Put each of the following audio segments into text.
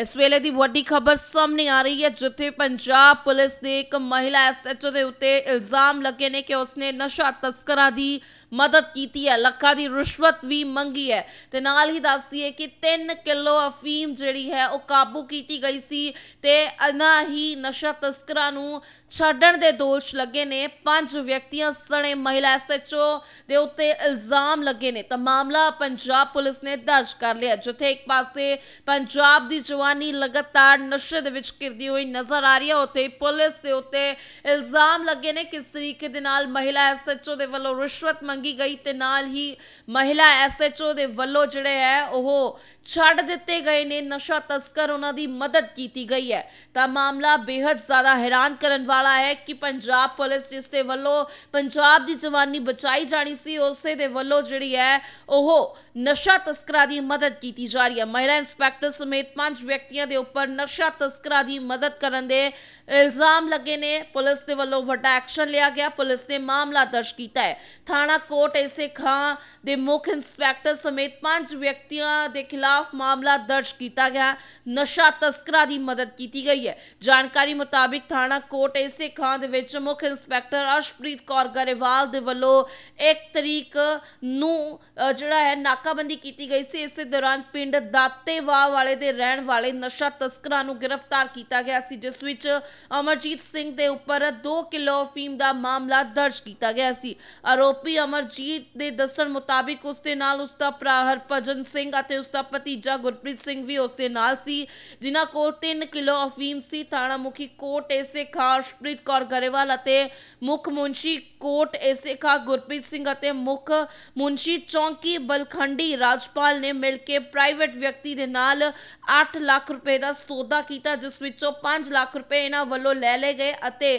ਇਸ ਵੇਲੇ ਦੀ ਵੱਡੀ ਖਬਰ ਸਾਹਮਣੇ ਆ ਰਹੀ ਹੈ ਜਿੱਥੇ ਪੰਜਾਬ ਪੁਲਿਸ ਦੇ ਇੱਕ ਮਹਿਲਾ ਐਸਐਚਓ ਦੇ ਉੱਤੇ ਇਲਜ਼ਾਮ ਲੱਗੇ ਨੇ ਕਿ ਉਸਨੇ ਨਸ਼ਾ ਤਸਕਰਾਂ ਦੀ ਮਦਦ ਕੀਤੀ ਹੈ ਲੱਖਾਂ ਦੀ ਰਿਸ਼ਵਤ ਵੀ ਮੰਗੀ ਹੈ ਤੇ ਨਾਲ ਹੀ ਦੱਸਦੀ ਹੈ ਕਿ 3 ਕਿਲੋ ਅਫੀਮ ਜਿਹੜੀ ਹੈ ਉਹ ਕਾਬੂ ਕੀਤੀ ਗਈ ਸੀ ਤੇ ਇਹਨਾਂ ਹੀ ਨਸ਼ਾ ਤਸਕਰਾਂ ਨੂੰ ਛੱਡਣ ਦੇ ਦੋਸ਼ ਲੱਗੇ ਨੇ ਪੰਜ ਵਿਅਕਤੀਆਂ ਸਣੇ ਮਹਿਲਾ ਐਸਐਚਓ ਦੇ ਉੱਤੇ ਇਲਜ਼ਾਮ ਲੱਗੇ ਨੇ ਤਾਂ ਮਾਮਲਾ ਪੰਜਾਬ ਪੁਲਿਸ ਨੇ ਦਰਜ ਕਰ ਲਿਆ ਜਿੱਥੇ ਇੱਕ ਪਾਸੇ ਪੰਜਾਬ ਦੀ ਜਵਾਨੀ ਲਗਾਤਾਰ ਨਸ਼ੇ ਦੇ ਵਿੱਚ ਕਿਰਦੀ ਹੋਈ ਨਜ਼ਰ ਆ ਰਹੀ ਹੈ ਉੱਥੇ ਪੁਲਿਸ ਦੇ ਉੱਤੇ ਇਲਜ਼ਾਮ ਲੱਗੇ ਨੇ ਕਿਸ ਤਰੀਕੇ ਦੇ ਨਾਲ ਮਹਿਲਾ ਐਸਐਚਓ ਦੇ ਵੱਲੋਂ ਰਿਸ਼ਵਤ ਮੰਗ ਮੰਗੀ ਗਈ ਤੇ ਨਾਲ ਹੀ ਮਹਿਲਾ ਐਸਐਚਓ ਦੇ ਵੱਲੋਂ ਜਿਹੜੇ ਹੈ ਉਹ ਛੱਡ ਦਿੱਤੇ ਗਏ ਨੇ ਨਸ਼ਾ ਤਸਕਰ ਉਹਨਾਂ ਦੀ ਮਦਦ ਕੀਤੀ ਗਈ ਹੈ ਤਾਂ ਮਾਮਲਾ ਬੇहद ਜ਼ਿਆਦਾ ਹੈਰਾਨ ਕਰਨ ਵਾਲਾ ਹੈ ਕਿ ਪੰਜਾਬ ਪੁਲਿਸ ਜਿਸ ਦੇ ਵੱਲੋਂ ਪੰਜਾਬ ਦੀ ਜਵਾਨੀ ਬਚਾਈ ਜਾਣੀ ਸੀ ਉਸੇ ਦੇ ਵੱਲੋਂ ਜਿਹੜੀ ਹੈ ਉਹ ਨਸ਼ਾ ਤਸਕਰਾਂ ਦੀ ਮਦਦ ਕੀਤੀ ਜਾ ਰਹੀ ਹੈ ਮਹਿਲਾ ਇੰਸਪੈਕਟਰ ਸਮੇਤ ਪੰਜ ਵਿਅਕਤੀਆਂ ਦੇ ਉੱਪਰ ਨਸ਼ਾ ਤਸਕਰਾਂ ਦੀ ਮਦਦ ਕਰਨ ਦੇ ਇਲਜ਼ਾਮ ਲੱਗੇ ਨੇ ਪੁਲਿਸ ਦੇ ਵੱਲੋਂ ਵੱਡਾ ਐਕਸ਼ਨ ਲਿਆ ਗਿਆ ਪੁਲਿਸ ਨੇ ਮਾਮਲਾ ਦਰਜ ਕੀਤਾ ਹੈ ਥਾਣਾ ਐਸੇ ਖਾਂ ਦੇ ਮੁੱਖ ਇੰਸਪੈਕਟਰ ਸਮੇਤ ਪੰਜ ਵਿਅਕਤੀਆਂ ਦੇ ਖਿਲਾਫ ਮਾਮਲਾ ਦਰਜ ਕੀਤਾ ਗਿਆ ਨਸ਼ਾ ਤਸਕਰਾਂ ਦੀ ਮਦਦ ਕੀਤੀ ਗਈ ਹੈ ਜਾਣਕਾਰੀ ਮੁਤਾਬਿਕ ਥਾਣਾ ਕੋਟ ਖਾਂ ਦੇ ਵਿੱਚ ਮੁੱਖ ਇੰਸਪੈਕਟਰ ਅਸ਼ਪ੍ਰੀਤ ਕੌਰ ਗਰੇਵਾਲ ਦੇ ਵੱਲੋਂ 1 ਤਰੀਕ ਨੂੰ ਜਿਹੜਾ ਹੈ ਨਾਕਾਬੰਦੀ ਕੀਤੀ ਗਈ ਸੀ ਇਸੇ ਦੌਰਾਨ ਪਿੰਡ ਦਾਤੇਵਾ ਵਾਲੇ ਦੇ ਰਹਿਣ ਵਾਲੇ ਨਸ਼ਾ ਤਸਕਰਾਂ ਨੂੰ ਗ੍ਰਿਫਤਾਰ ਕੀਤਾ ਗਿਆ ਸੀ ਜਿਸ ਵਿੱਚ ਅਮਰਜੀਤ ਸਿੰਘ ਦੇ ਉੱਪਰ 2 ਕਿਲੋ ਫੀਮ ਦਾ ਮਾਮਲਾ ਦਰਜ ਕੀਤਾ ਗਿਆ ਸੀ ਆਰੋਪੀ ਅਮਰ ਅਮਰਜੀਤ ਦੇ ਦੱਸਣ ਮੁਤਾਬਿਕ ਉਸ ਦੇ ਨਾਲ ਉਸ ਦਾ ਭਰਾ ਹਰਪਜਨ ਸਿੰਘ ਅਤੇ ਉਸ ਦਾ ਭਤੀਜਾ ਗੁਰਪ੍ਰੀਤ ਸਿੰਘ ਵੀ ਉਸ ਦੇ ਨਾਲ ਸੀ ਜਿਨ੍ਹਾਂ ਕੋਲ 3 ਕਿਲੋ ਅਫੀਮ ਸੀ ਥਾਣਾ ਮੁਖੀ ਕੋਟ ਐਸੇ ਖਾਸ਼ਪ੍ਰੀਤ ਕੌਰ ਗਰੇਵਾਲ ਅਤੇ ਮੁੱਖ ਮੁੰਸ਼ੀ ਕੋਟ ਐਸੇ ਖਾ ਗੁਰਪ੍ਰੀਤ ਸਿੰਘ ਅਤੇ ਮੁੱਖ ਮੁੰਸ਼ੀ ਚੌਂਕੀ ਬਲਖੰਡੀ ਰਾਜਪਾਲ ਨੇ ਮਿਲ ਕੇ ਪ੍ਰਾਈਵੇਟ ਵਿਅਕਤੀ ਦੇ ਨਾਲ 8 ਲੱਖ ਰੁਪਏ ਦਾ ਸੌਦਾ ਕੀਤਾ ਜਿਸ ਵਿੱਚੋਂ 5 ਲੱਖ ਰੁਪਏ ਇਹਨਾਂ ਵੱਲੋਂ ਲੈ ਲਏ ਗਏ ਅਤੇ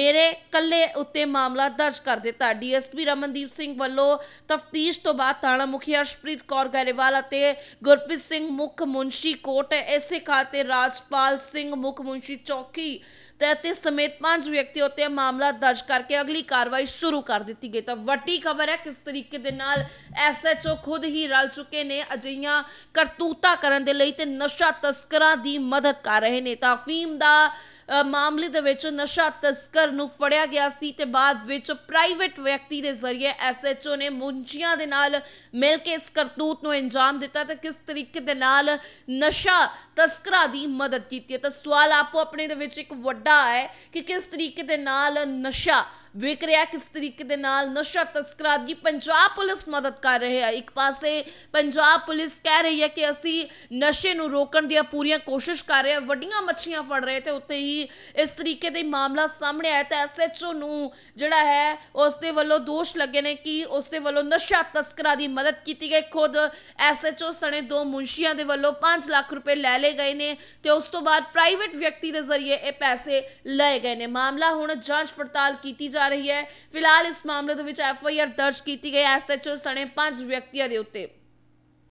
ਮੇਰੇ ਕੱਲੇ ਉੱਤੇ ਮਾਮਲਾ ਦਰਜ ਕਰ ਦਿੱਤਾ ਡੀਐਸਪੀ ਰਮਨਦੀਪ ਸਿੰਘ ਵੱਲੋਂ ਤਫਤੀਸ਼ ਤੋਂ ਬਾਅਦ ਥਾਣਾ ਮੁਖੀ ਅਰਸ਼ਪ੍ਰੀਤ ਕੌਰ ਗਰੇਵਾਲ ਅਤੇ ਗੁਰਪ੍ਰੀਤ ਸਿੰਘ ਮੁੱਖ ਮੁੰਸ਼ੀ ਕੋਟ ਐਸੇ ਖਾਤੇ ਰਾਜਪਾਲ ਸਿੰਘ ਮੁੱਖ ਮੁੰਸ਼ੀ ਚੌਕੀ 33 ਸਮੇਤ ਪੰਜ ਵਿਅਕਤੀ ਉਤੇ ਮਾਮਲਾ ਦਰਜ ਕਰਕੇ ਅਗਲੀ ਕਾਰਵਾਈ ਸ਼ੁਰੂ ਕਰ ਦਿੱਤੀ ਗਈ ਤਾਂ ਵੱਡੀ ਖਬਰ ਹੈ ਕਿਸ ਤਰੀਕੇ ਦੇ ਨਾਲ ਐਸਐਚਓ ਖੁਦ ਹੀ ਰਲ ਚੁੱਕੇ ਨੇ ਅਜਈਆਂ ਕਰਤੂਤਾ ਕਰਨ ਦੇ ਲਈ ਤੇ ਨਸ਼ਾ ਤਸਕਰਾਂ ਦੀ ਮਦਦ ਕਰ ਰਹੇ ਨੇ ਤਾਂ ਫੀਮ ਦਾ ਮਾਮਲੇ ਦੇ ਵਿੱਚ ਨਸ਼ਾ ਤਸਕਰ ਨੂੰ ਫੜਿਆ ਗਿਆ ਸੀ ਤੇ ਬਾਅਦ ਵਿੱਚ ਪ੍ਰਾਈਵੇਟ ਵਿਅਕਤੀ ਦੇ ਜ਼ਰੀਏ ਐਸਐਚਓ ਨੇ ਮੁੰਜੀਆਂ ਦੇ ਨਾਲ ਮਿਲ ਕੇ ਇਸ ਕਰਤੂਤ ਨੂੰ ਅੰਜਾਮ ਦਿੱਤਾ ਤੇ ਕਿਸ ਤਰੀਕੇ ਦੇ ਨਾਲ ਨਸ਼ਾ ਤਸਕਰਾਂ ਦੀ ਮਦਦ ਕੀਤੀ ਤਾਂ ਸਵਾਲ ਆਪੋ ਆਪਣੇ ਦੇ ਵਿੱਚ ਇੱਕ ਵੱਡਾ ਹੈ ਕਿ ਕਿਸ ਤਰੀਕੇ ਦੇ ਨਾਲ ਨਸ਼ਾ ਵਿਕ ਰਿਹਾ ਕਿਸ ਤਰੀਕੇ ਦੇ ਨਾਲ ਨਸ਼ਾ ਤਸਕਰਾਂ ਦੀ ਪੰਜਾਬ ਪੁਲਿਸ ਮਦਦ ਕਰ ਰਹੀ ਹੈ ਇੱਕ ਪਾਸੇ ਪੰਜਾਬ ਪੁਲਿਸ ਕਹਿ ਰਹੀ ਹੈ ਕਿ ਅਸੀਂ ਨਸ਼ੇ ਨੂੰ ਰੋਕਣ ਦੀਆਂ ਪੂਰੀਆਂ ਕੋਸ਼ਿਸ਼ ਕਰ ਰਹੇ ਹਾਂ ਵੱਡੀਆਂ ਮੱਛੀਆਂ ਫੜ ਰਹੇ ਤੇ ਉੱਤੇ ਹੀ ਇਸ ਤਰੀਕੇ ਦੇ ਮਾਮਲਾ ਸਾਹਮਣੇ ਆਇਆ ਤਾਂ ਐਸਐਚਓ ਨੂੰ ਜਿਹੜਾ ਹੈ ਉਸ ਦੇ ਵੱਲੋਂ ਦੋਸ਼ ਲੱਗੇ ਨੇ ਕਿ ਉਸ ਦੇ ਵੱਲੋਂ ਨਸ਼ਾ ਤਸਕਰਾਂ ਦੀ ਮਦਦ ਕੀਤੀ ਗਈ ਖੁਦ ਐਸਐਚਓ ਸਣੇ ਦੋ ਮੁੰਸ਼ੀਆਂ ਦੇ ਵੱਲੋਂ 5 ਲੱਖ ਰੁਪਏ ਲੈ ਲਏ ਗਏ ਨੇ ਤੇ ਉਸ ਤੋਂ ਬਾਅਦ ਪ੍ਰਾਈਵੇਟ ਵਿਅਕਤੀ ਦੇ ਜ਼ਰੀਏ ਇਹ ਪੈਸੇ ਲਏ ਗਏ ਨੇ ਮਾਮਲਾ ਹੁਣ ਜਾਂਚ ਪੜਤਾਲ ਕੀਤੀ ਜਾ ਰਹੀ ਹੈ ਫਿਲਹਾਲ ਇਸ ਮਾਮਲੇ ਦੇ ਵਿੱਚ ਐਫਆਈਆਰ ਦਰਜ ਕੀਤੀ ਗਈ ਐਸਐਚਓ ਸਣੇ 5 ਵਿਅਕਤੀਆਂ ਦੇ ਉੱਤੇ